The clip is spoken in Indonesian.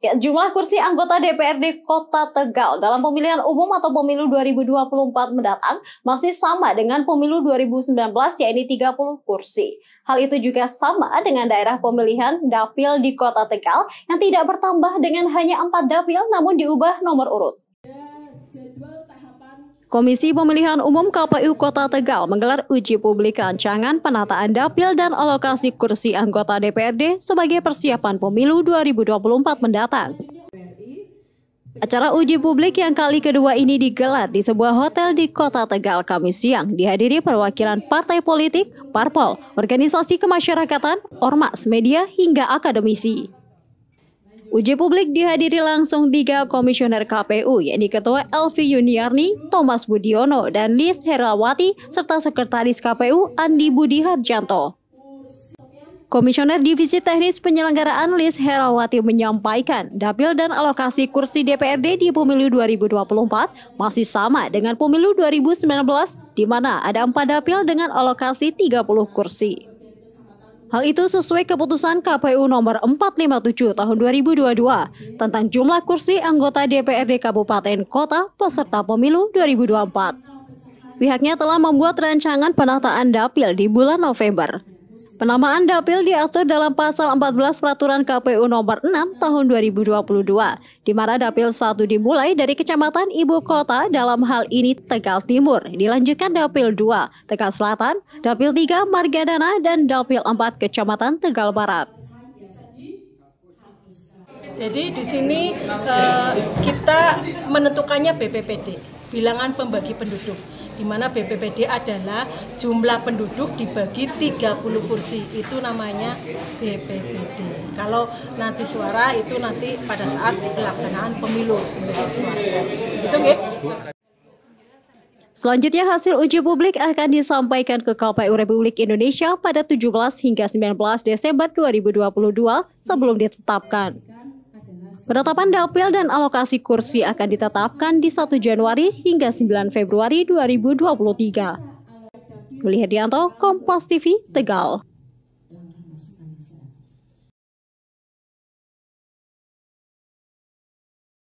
Ya, jumlah kursi anggota DPRD Kota Tegal dalam pemilihan umum atau pemilu 2024 mendatang masih sama dengan pemilu 2019 yaitu 30 kursi. Hal itu juga sama dengan daerah pemilihan dapil di Kota Tegal yang tidak bertambah dengan hanya empat dapil namun diubah nomor urut. Komisi Pemilihan Umum KPU Kota Tegal menggelar uji publik rancangan penataan dapil dan alokasi kursi anggota DPRD sebagai persiapan pemilu 2024 mendatang. Acara uji publik yang kali kedua ini digelar di sebuah hotel di Kota Tegal Kamis siang dihadiri perwakilan partai politik, parpol, organisasi kemasyarakatan, ormas media hingga akademisi. Uji publik dihadiri langsung tiga komisioner KPU, yakni Ketua Elvi Yuniarni, Thomas Budiono, dan Lis Herawati, serta Sekretaris KPU Andi Budi Harjanto. Komisioner Divisi Teknis Penyelenggaraan Lis Herawati menyampaikan dapil dan alokasi kursi DPRD di pemilu 2024 masih sama dengan pemilu 2019 di mana ada empat dapil dengan alokasi 30 kursi. Hal itu sesuai keputusan KPU nomor 457 tahun 2022 tentang jumlah kursi anggota DPRD Kabupaten Kota peserta pemilu 2024. Pihaknya telah membuat rancangan penataan dapil di bulan November. Penamaan dapil diatur dalam pasal 14 Peraturan KPU Nomor 6 Tahun 2022, di mana dapil 1 dimulai dari Kecamatan Ibu Kota dalam hal ini Tegal Timur, dilanjutkan dapil 2 Tegal Selatan, dapil 3 Margadana, dan dapil 4 Kecamatan Tegal Barat. Jadi di sini eh, kita menentukannya BPPD, bilangan pembagi penduduk di mana BPPD adalah jumlah penduduk dibagi 30 kursi itu namanya BPPD kalau nanti suara itu nanti pada saat pelaksanaan pemilu itu nggih Selanjutnya hasil uji publik akan disampaikan ke KPU Republik Indonesia pada 17 hingga 19 Desember 2022 sebelum ditetapkan. Penetapan dapil dan alokasi kursi akan ditetapkan di 1 Januari hingga 9 Februari 2023. Duli Herianto, Kompas TV, Tegal.